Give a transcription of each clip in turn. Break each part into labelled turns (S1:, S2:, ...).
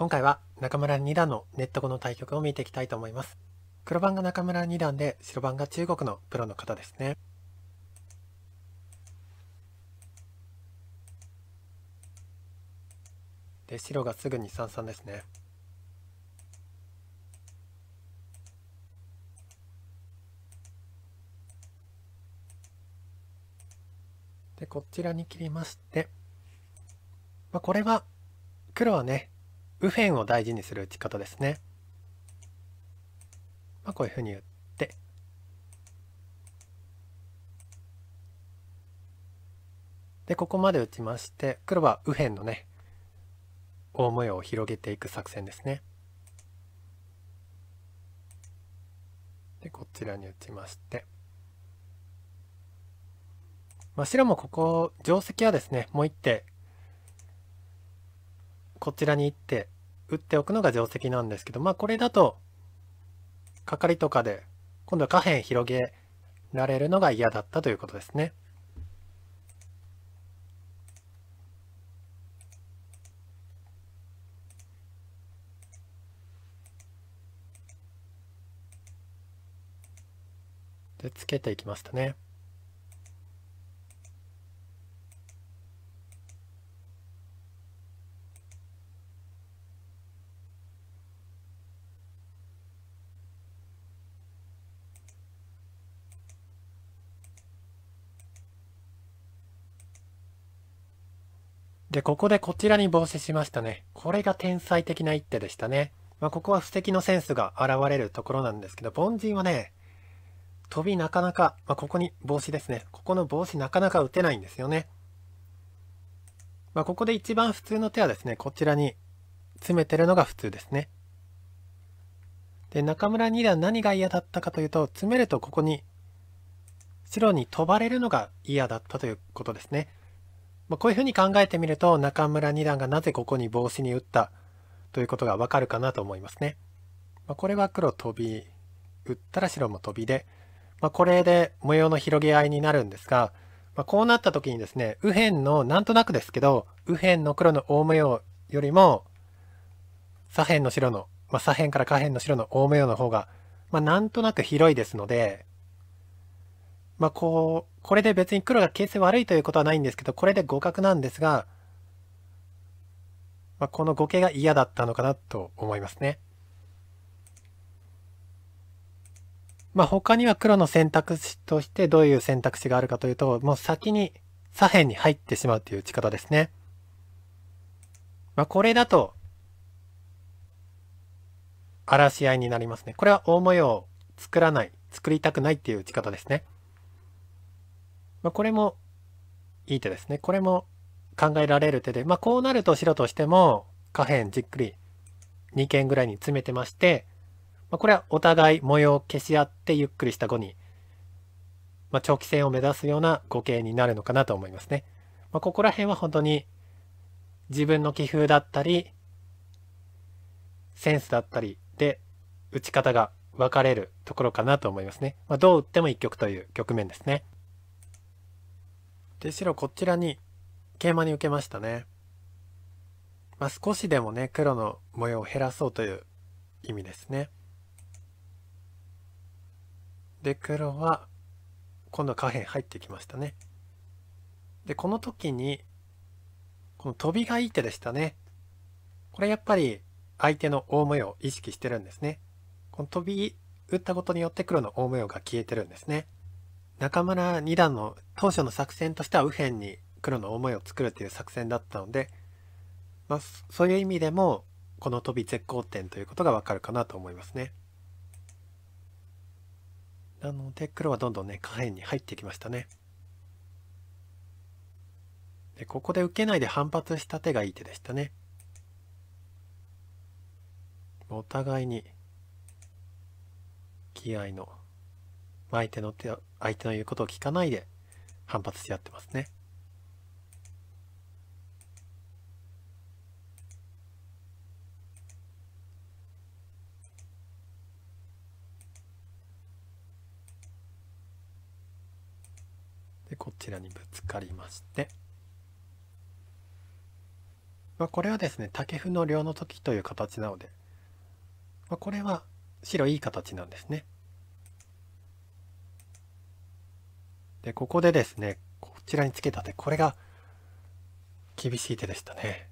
S1: 今回は中村二段のネット碁の対局を見ていきたいと思います。黒番が中村二段で白番が中国のプロの方ですね。で白がすぐに三三ですね。でこちらに切りまして、まあ、これは黒はね右辺を大事にする打ち方ですね。まあ、こういうふうに打って。で、ここまで打ちまして、黒は右辺のね、大模様を広げていく作戦ですね。で、こちらに打ちまして。まあ、白もここ、定石はですね、もう一手、こちらに行って打っておくのが定石なんですけど、まあこれだと、かかりとかで、今度は下辺広げられるのが嫌だったということですね。で、つけていきましたね。で、ここでこちらに防止しましたね。これが天才的な一手でしたね。まあ、ここは布石のセンスが現れるところなんですけど、凡人はね、飛びなかなか、まあ、ここに帽子ですね。ここの帽子なかなか打てないんですよね。まあ、ここで一番普通の手はですね、こちらに詰めてるのが普通ですね。で、中村二段何が嫌だったかというと、詰めるとここに白に飛ばれるのが嫌だったということですね。まあ、こういうふうに考えてみると中村二段がなぜここに帽子に打ったということがわかるかなと思いますね。まあ、これは黒トビ打ったら白もトビで、まあ、これで模様の広げ合いになるんですが、まあ、こうなった時にですね右辺のなんとなくですけど右辺の黒の大模様よりも左辺の白の、まあ、左辺から下辺の白の大模様の方が、まあ、なんとなく広いですのでまあこう、これで別に黒が形勢悪いということはないんですけど、これで互角なんですが、まあ、この語形が嫌だったのかなと思いますね。まあ、他には黒の選択肢としてどういう選択肢があるかというと、もう先に左辺に入ってしまうという打ち方ですね。まあ、これだと、荒らし合いになりますね。これは大模様を作らない、作りたくないっていう打ち方ですね。まあ、これもいい手ですね。これも考えられる手で、まあ、こうなると白としても下辺じっくり2間ぐらいに詰めてまして、まあ、これはお互い模様を消し合ってゆっくりした碁に、まあ、長期戦を目指すような碁形になるのかなと思いますね。まあ、ここら辺は本当に自分の棋風だったりセンスだったりで打ち方が分かれるところかなと思いますね。まあ、どう打っても一局という局面ですね。で白こちらに桂馬に受けましたね。まあ、少しでもね黒の模様を減らそうという意味ですね。で黒は今度下辺入ってきましたね。でこの時にこの飛びがいい手でしたね。これやっぱり相手の大模様を意識してるんですね。この飛び打ったことによって黒の大模様が消えてるんですね。中村二段の当初の作戦としては右辺に黒の思いを作るという作戦だったので、まあ、そういう意味でもこの飛び絶好点ということがわかるかなと思いますね。なので黒はどんどんね下辺に入ってきましたね。でここで受けないで反発した手がいい手でしたね。お互いに気合の相手の手を相手の言うことを聞かないで反発してやってますね。でこちらにぶつかりまして、まあ、これはですね竹譜の両の時という形なので、まあ、これは白いい形なんですね。で、ここでですね、こちらにつけた手、これが厳しい手でしたね。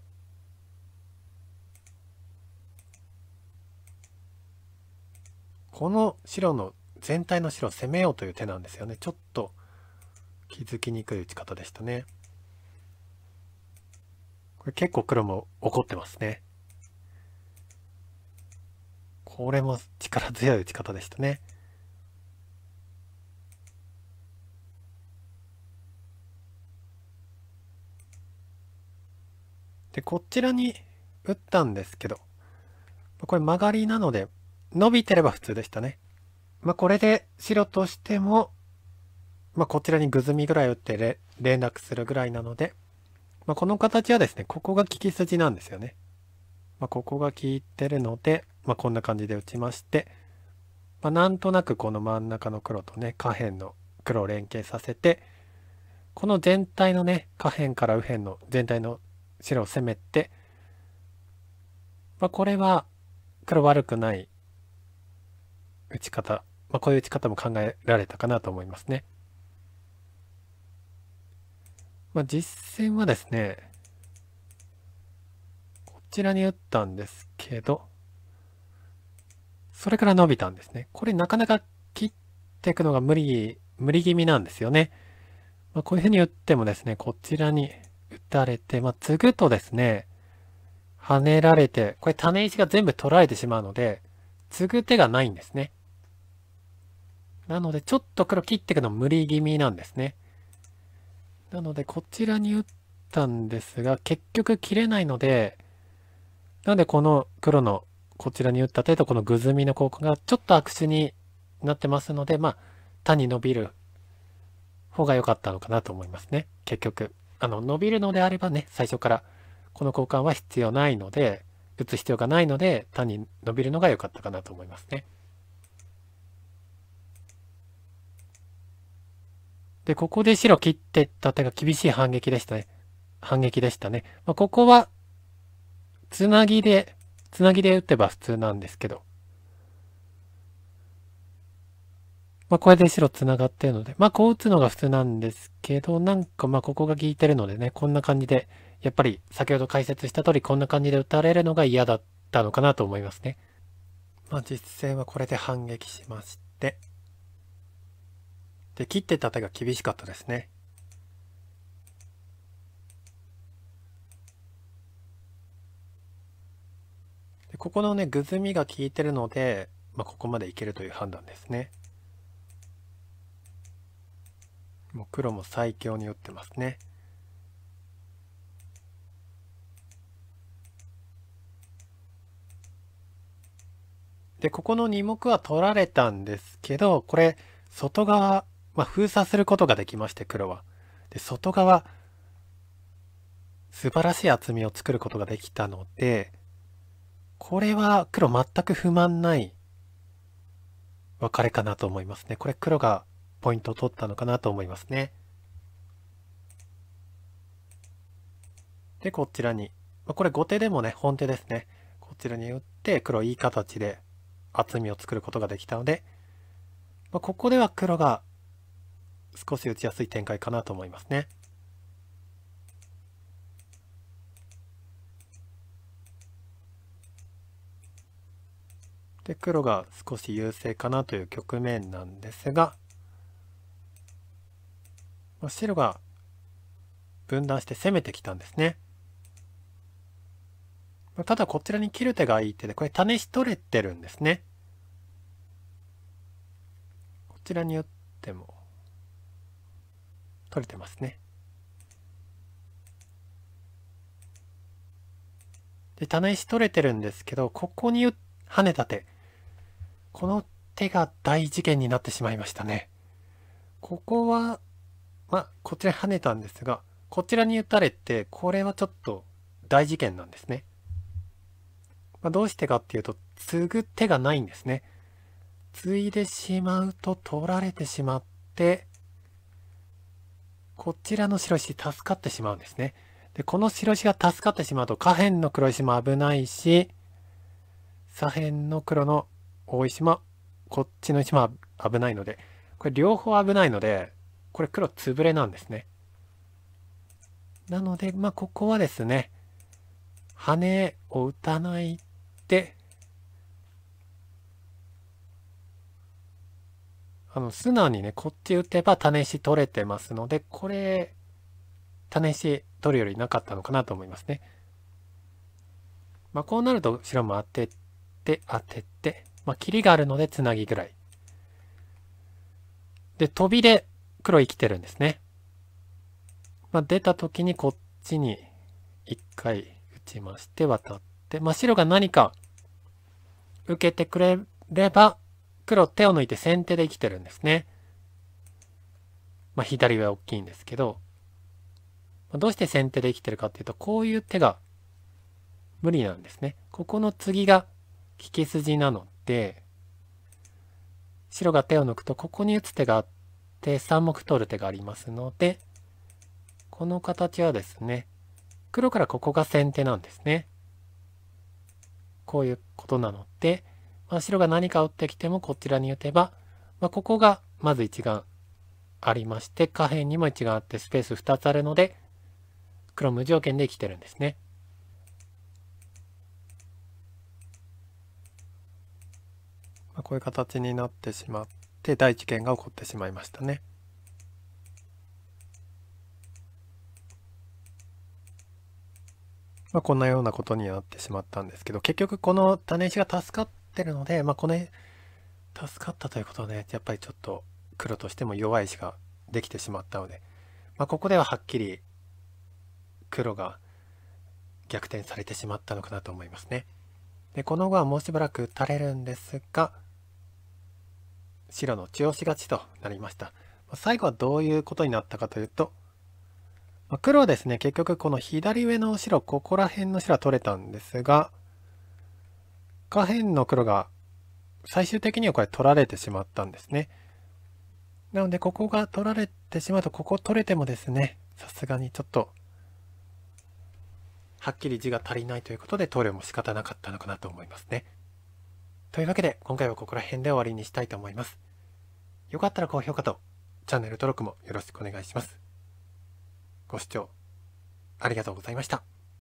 S1: この白の全体の白を攻めようという手なんですよね。ちょっと気づきにくい打ち方でしたね。これ結構黒も怒ってますね。これも力強い打ち方でしたね。で、こちらに打ったんですけど、これ曲がりなので、伸びてれば普通でしたね。まあ、これで白としても、まあ、こちらにグズミぐらい打って連絡するぐらいなので、まあ、この形はですね、ここが利き筋なんですよね。まあ、ここが効いてるので、まあ、こんな感じで打ちまして、まあ、なんとなくこの真ん中の黒とね、下辺の黒を連携させて、この全体のね、下辺から右辺の全体の白を攻めて、まあ、これは黒悪くない打ち方、まあ、こういう打ち方も考えられたかなと思いますね。まあ、実戦はですねこちらに打ったんですけどそれから伸びたんですね。これなかなか切っていくのが無理無理気味なんですよね。まあ、こういうふうに打ってもですねこちらにたれて、まあ、継ぐとですね、跳ねられて、これ種石が全部取られてしまうので、継ぐ手がないんですね。なので、ちょっと黒切っていくの無理気味なんですね。なので、こちらに打ったんですが、結局切れないので、なので、この黒のこちらに打った手とこのグズミの効果がちょっと悪手になってますので、まあ、単に伸びる方が良かったのかなと思いますね、結局。あの、伸びるのであればね、最初からこの交換は必要ないので、打つ必要がないので、単に伸びるのが良かったかなと思いますね。で、ここで白切ってった手が厳しい反撃でしたね。反撃でしたね。まあ、ここは、つなぎで、つなぎで打てば普通なんですけど、まあ、これで白繋がってるので、まあ、こう打つのが普通なんですけど、なんかまあ、ここが効いてるのでね、こんな感じで、やっぱり先ほど解説した通り、こんな感じで打たれるのが嫌だったのかなと思いますね。まあ、実戦はこれで反撃しまして、で、切ってた手が厳しかったですね。で、ここのね、ぐずみが効いてるので、まあ、ここまでいけるという判断ですね。もう黒も最強に打ってますね。で、ここの2目は取られたんですけど、これ、外側、まあ、封鎖することができまして、黒は。で、外側、素晴らしい厚みを作ることができたので、これは黒全く不満ない別れかなと思いますね。これ黒がポイントを取ったのかなと思いますね。で、こちらに、これ後手でもね、本手ですね。こちらに打って黒いい形で厚みを作ることができたので、まあ、ここでは黒が少し打ちやすい展開かなと思いますね。で黒が少し優勢かなという局面なんですがまあ、白が分断して攻めてきたんですね。ただこちらに切る手がいい手でこれ種し取れてるんですね。こちらに打っても取れてますね。で種し取れてるんですけどここに跳ねた手この手が大事件になってしまいましたね。ここはまあ、こちら跳ねたんですが、こちらに打たれて、これはちょっと大事件なんですね。まあ、どうしてかっていうと、継ぐ手がないんですね。継いでしまうと取られてしまって、こちらの白石助かってしまうんですね。で、この白石が助かってしまうと下辺の黒石も危ないし、左辺の黒の大石もこっちの石も危ないので、これ両方危ないので、これ黒潰れなんですね。なので、まあ、ここはですね、ハネを打たないで、あの、素直にね、こっち打てば種石取れてますので、これ、種石取るよりなかったのかなと思いますね。まあ、こうなると白も当てて、当てて、まあ、切りがあるのでつなぎぐらい。で、飛びで黒生きてるんですね。まあ、出た時にこっちに一回打ちまして渡って、まあ、白が何か受けてくれれば、黒手を抜いて先手で生きてるんですね。まあ、左上は大きいんですけど、まどうして先手で生きてるかっていうと、こういう手が無理なんですね。ここの次が利き筋なので、白が手を抜くとここに打つ手があってで3目取る手がありますのでこの形はですね黒からここが先手なんですね。こういうことなので、まあ、白が何か打ってきてもこちらに打てば、まあ、ここがまず1眼ありまして下辺にも1眼あってスペース2つあるので黒無条件で生きてるんですね。こういう形になってしまっして第一件が起こってしまいましたね。まあ、こんなようなことになってしまったんですけど結局この種石が助かってるので、まあ、この助かったということはねやっぱりちょっと黒としても弱い石ができてしまったので、まあ、ここでははっきり黒が逆転されてしまったのかなと思いますね。でこの後はもうしばらく打たれるんですが白の中押し勝ちとなりました。最後はどういうことになったかというと、黒はですね、結局この左上の白、ここら辺の白は取れたんですが、下辺の黒が最終的にはこれ取られてしまったんですね。なのでここが取られてしまうとここ取れてもですねさすがにちょっとはっきり字が足りないということで投了も仕方なかったのかなと思いますね。というわけで今回はここら辺で終わりにしたいと思います。よかったら高評価とチャンネル登録もよろしくお願いします。ご視聴ありがとうございました。